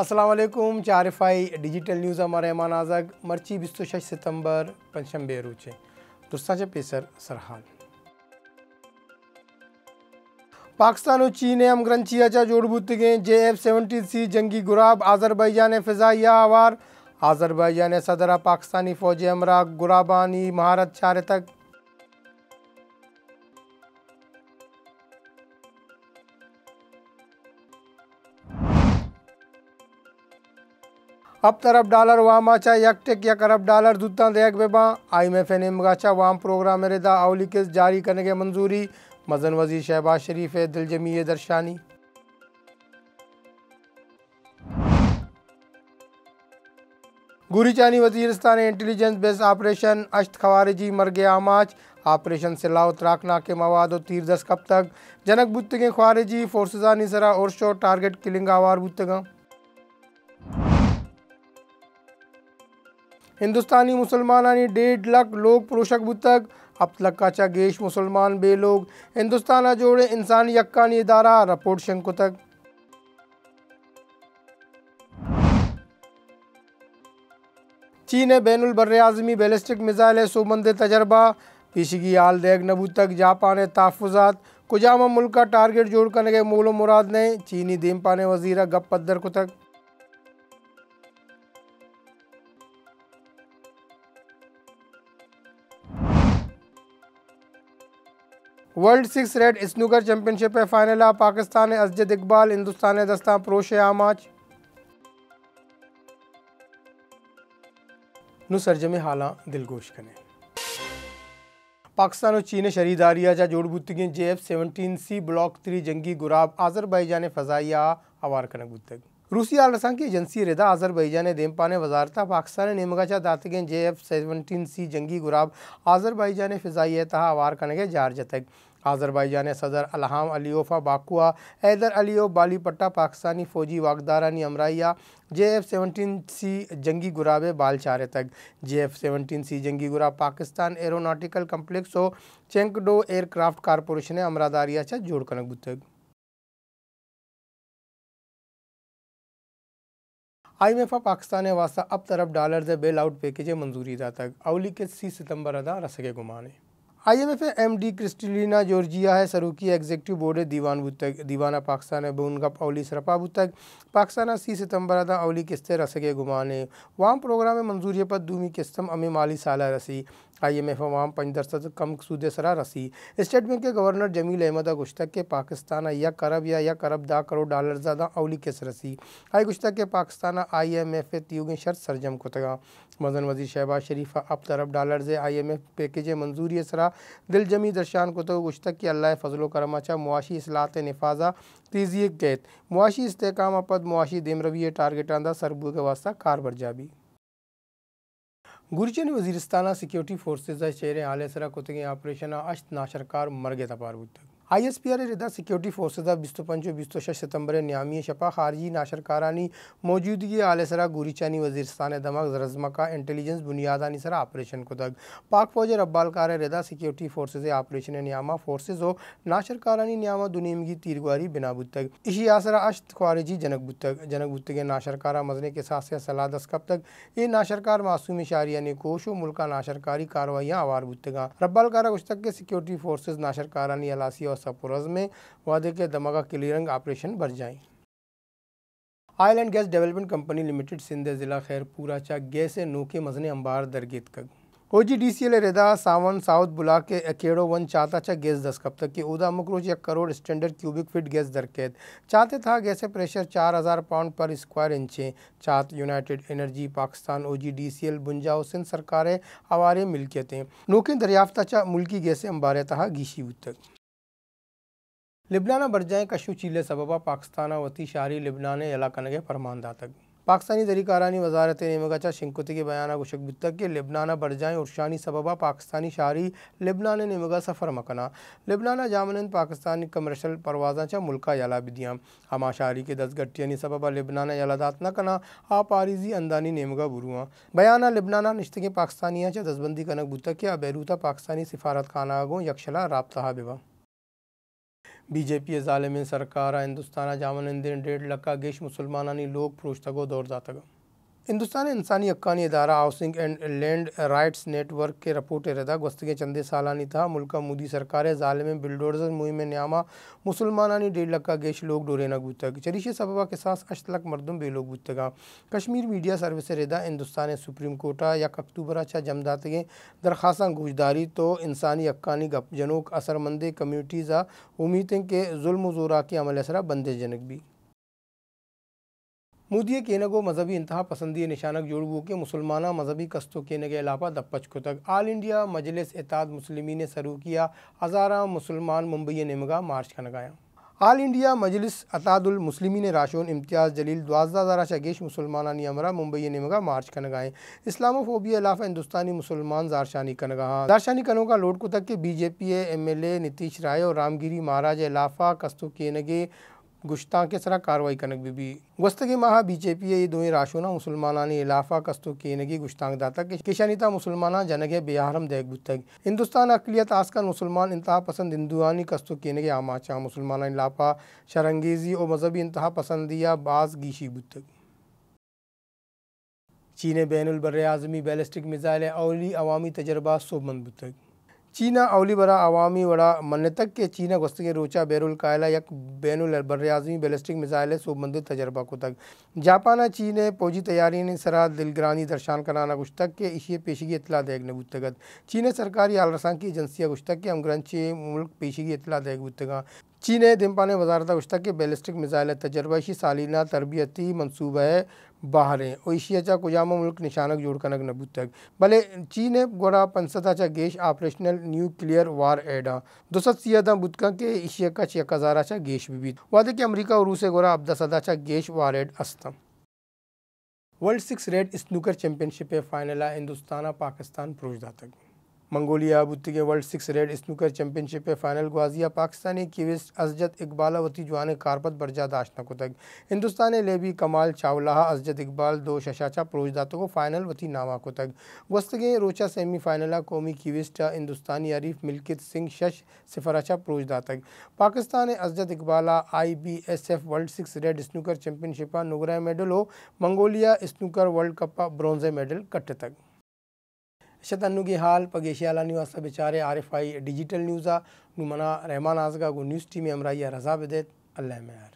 असलम चारिफाई digital news Rahman आज़ाग मर्ची बिस्तु शश सितम्बर पंचमबे दुस्तान से पेसर सरहाल पाकिस्तान और चीन ने अमग्रन जोड़बूत गए जे एफ सेवेंटी सी जंगी गुराब आज़रबैजान फिजाइया आवार आज़रबैजान सदरा पाकिस्तानी फ़ौज अमरा गुराबानी महारत चार तक अब तरफ डॉलर वाम आचा यक टेक यक अरब डॉलर दुता देख बेबा आई एम एफ एन एम गाचा वाम प्रोग्राम रिदा अवली किस्त जारी करने के मंजूरी मजन वजीर शहबाज शरीफ है दिलजमी दर्शानी गुरीचानी वजीरस्तान इंटेलिजेंस बेस ऑपरेशन अश्त खवारजी मरगे आमाच ऑपरेशन सिलावत त्राकना के मवाद और तीर दस कब तक जनक बुतगें ख्वारजी फोर्सानी सरा और शो टारगेट किलिंग आवार बुतगा हिंदुस्तानी आ डेढ़ लाख लोग पुरुषक बुतक का गेश मुसलमान बे लोग हिंदुस्तान जोड़े इंसानी यक्कानी इदारा रपोर्ट शंकु तक चीन है बैन अजमी बैलिस्टिक मिज़ाइल सोमंद तजर्बा पेशगी आल देग नबू तक जापान तहफात कुजामा मुल्क का टारगेट जोड़ करने के मोलो मुराद ने चीनी देम पाने वजीरा गप पद्दर को तक world six red snooker championship है फाइनल आ पाकिस्तान ने अजद इकबाल हिंदुस्तान ने दस्ता प्रोश आमाज नु सरजम हाला दिलगोश करें पाकिस्तान और चीन शरीदारिया जा जोड़बुतगिन J F seventeen C block three जंगी गुराब जान फजाइया आवार कनक बुतगी रूसी රුසි एजेंसी रेदा ආසර්බයිජානය දෙම්පානේ वजारत पाकिस्तान ನೇಮಗಾಚ ದಾತಗೆ जे एफ़ सेवनटीन सी जंगी गुराब आज़रबाईजान फ़िज़ाई तहा वार कनगे जार्ज तक आज़रबाईजान सदर अलहम अलीफा बाकुआ हैदर अलीफ बालीपट्टा पाकिस्तानी फ़ौजी वागदारानी अमराइया जे एफ़ सेवनटीन सी जंगी गुराब बालचारे तक जे एफ़ सेवनटीन सी जंगी गुराब पाकिस्तान एरोनाटिकल कम्प्लेक्स हो चेंकडो एयरक्राफ्ट कारपोरेशन अमरादारिया जोड़ कनक तक आई एम एफ पाकिस्तान वास्ता अब तरफ डॉलर से बेल आउट पैकेज मंजूरी दा तक अवली के सी सितम्बर अदा रसके गुमाने I M F M D Kristalina Georgieva है सरूकी एग्जीक्यूटिव बोर्ड है दीवान बुतक दीवाना पाकिस्तान है उनका अवली सरपा बुतक पाकिस्तान सी सितम्बर अदा अवली किस्ते रसगे गुमाने वाम प्रोग्राम मंजूरी पर दूमी किस्तम अमी माली साला रसी आई एम एफ वाम पंच दरसद कम सूद सरा रसी स्टेट बैंक के गवर्नर जमील अहमद गुश्तक के पाकिस्तान या करब या या करब दा करोड़ डॉलर ज़्यादा अवली किस रसी आई गुश्तक के पाकिस्तान आई एम एफ त्यूगे शर्त सरजम को तगा मजन वजी शहबाज शरीफा अब तरब dollar I M F package मंजूरी सरा दिल जमी दर्शान तो गुश्तक की अल्लाह फ़जल अच्छा मुआशी असलात नफाजा तीजी कैद मुआशी इसकाम पद मुआशी रवी टारगेट आंदा सरबू के वास्ता कार बरजाबी गुरजन वजीरस्ताना सिक्योरिटी फोर्सेज चेहरे हाल सरा कुतगे ऑपरेशन अश्त नाशरकार मरगे तपार तक आई एस पी आर रिदा सिक्योरिटी फोर्सेजा बिस्तु पंचो बिस्तु छः सितंबर न्यामी शपा खारजी नाशरकारानी मौजूदगी आले सरा गुरीचानी वजीरस्तान दमक जरजमा का इंटेलिजेंस बुनियादानी सरा ऑपरेशन को दग पाक फौज रब्बाल कार रिदा सिक्योरिटी फोर्स ऑपरेशन नियामा फोर्सेज हो नाशरकारानी न्यामा दुनीमगी तीरगुआरी बिना बुतग इसी आसरा अश्त खारजी जनक तक जनक के नाशरकारा मजने के साथ से दस कब तक ये नाशरकार मासूम शारिया ने कोशो मुल्क नाशरकारी कार्रवाइयाँ आवार बुतगा रब्बाल कारा गुश्तक के सिक्योरिटी फोर्सेज नाशरकारानी अलासी और सपुरज में वादे के दमागा क्लियरिंग ऑपरेशन भरजाई oil and gas development company limited Sindh ज़िला खैरपुरा चा गैस नो के मजने अंबार दरगित कग O G D C L रेदा सावन साउथ बुला के अकेड़ो वन चाहता चा गैस दस कब तक की उदा मकरोज एक crore standard cubic feet gas दरकैद चाहते था गैस प्रेशर चार हज़ार पाउंड पर स्क्वायर इंचें चाहत united energy Pakistan O G D C L बुंजाओ सिंध सरकारें आवारे मिलकियतें नोकें दरियाफ्ता चा मुल्की गैस अंबारे तहा गीशी तक लिबनाना बरजाए कशु चीले सबबा पाकिस्तान वती शारी लिबना इलाकन के फरमान दातक पाकिस्तानी दरीकारानी वजारत नेमगचा शिंकुती के बयान गुशक बुत के लिबनाना बरजाएँ उर्शानी सबबा पाकिस्तानी शारी लिबना नेमगा सफ़र मकना लिबनाना जामन पाकिस्तानी कमर्शल परवाजा चा मुल्क याला बिदिया हमा शारी के दस गट्टियानी सबबा लिबनाना यला दात न कना आ पारिजी अंदानी नेमगा बुरुआ बयाना लिबनाना निश्ते के पाकिस्तानियाँ चा दसबंदी कनक बुतक के बैरूता पाकिस्तानी सिफारत खाना गो यक्षला रबता हबिबा बीजेपी ालम सरकार हिंदुस्तान जामन दिन डेढ़ लखा गेश मुसलमानी लोग फरोशतगो दौर जातगो हिंदुस्तान इंसानी हक्कानी अदारा housing and land rights network के रिपोर्ट रदा गुस्तगे चंदे सालानी था मुल्क मोदी सरकार ालम बिल्डोर्स मुहिम न्यामा मुसलमानानी डेढ़ लख का गेश लोग डोरेना गुतक चरीश सबबा के साथ अश्त लख मरदम लोग गुतगा कश्मीर मीडिया सर्विस रदा हिंदुस्तान सुप्रीम कोर्टा यक अक्टूबर अच्छा जमदातगे दरखास्तां गुजदारी तो इंसानी हक्कानी गप जनोक असरमंदे कम्यूटीज़ा उम्मीदें के जुल्म जोरा के अमल असरा बंदे जनक भी मोदी केनगो मजहबी इंतहा पसंदी निशानक जोड़बू के मुसलमाना मजहबी कस्तों केनग इलापा दपच को तक आल इंडिया मजलिस एताद मुस्लिमी ने शुरू किया हज़ारा मुसलमान मुंबई नेमगा मार्च खनगाया आल इंडिया मजलिस अतादुल मुस्लिमी ने राशोन इम्तियाज़ जलील द्वाजा दारा शगेश मुसलमाना ने अमरा मुंबई नेमगा मार्च खनगाएँ इस्लामोफोबिया इलाफा हिंदुस्तानी मुसलमान जारशानी कनगाहा जारशानी कनों का लोड को तक के BJP M L A Nitish Rai और रामगिरी महाराज इलाफा कस्तु केनगे गुश्ता केसरा कार्रवाई कनक गुस्त के माह बीजेपी ये दुए राशोना मुसलमान इलाफा कस्तु नगी गुश्तांग दाता केशानिता मुसलमाना जनगे बेहरम देख बुतग हिंदुस्तान अकलियत आसकर मुसलमान इंतहा पसंद हिंदुआनी कस्तु नगे आमाचा मुसलमान इलाफा शरंगेजी और मजहबी इंतहा पसंदिया बाज गीशी बुतग चीन बैन आजमी बैलिस्टिक मिज़ाइल अवली अवामी तजर्बा सोबमंद बुतग चीना अवली बरा अवामी वड़ा मन तक के चीना गस्त के रोचा बैरुल कायला यक बैन बरआज़मी बैलिस्टिक मिसाइल मंदिर तजर्बा को तक जापान चीन फौजी तैयारी ने सरा दिलगरानी दर्शान कराना गुश तक के इसी पेशगी इतला देख नबूत चीन सरकारी आलरसान की एजेंसियाँ गुश तक के अमगरंच मुल्क पेशगी इतला देख बुतगा चीन दिमपा ने वजारत गुश तक के बैलिस्टिक मिसाइल तजर्बा इसी सालीना तरबियती मनसूबा है बाहरें चा कुजामा मुल्क निशानक जोड़ कनक नबूतक भले चीन पंसदा चा गेश ऑपरेशनल न्यूक्लियर वार एडा सत सियादा बुतका के एशिया का चा गेश बीत वादे के अमरीका और रूस गोरा अब्दा चा गेश वार एड अस्तम world six red snooker championship फाइनला हिंदुस्तान पाकिस्तान प्रोजदा तक मंगोलिया के world six red snooker championship final गुआजिया पाकिस्तानी कीविस्ट असजद इकबाल जवान कारपत बरजा दाशना तक हिंदुस्तान लेबी कमाल चावलाहा असजद इकबाल दो शशाचा प्रोजदातों को फाइनल वती नामा को तक वस्तगे रोचा सेमीफाइनला कौमी कीविस्ट हिंदुस्तानी अरीफ मिल्कित सिंह शश सिफराचा तक Pakistan Asjad Iqbal I B S F world six red snooker championship नुगरा मेडल हो Mongolia snooker world cup bronze medal कट्ट तक शतनुगे हाल पगेशियाला न्यूज़ सब बेचारे आर एफ आई डिजिटल न्यूज़ा नुमना रहमान आजगा को न्यूज़ टीम अमराइया रजा बेदेत अल्लाह मैार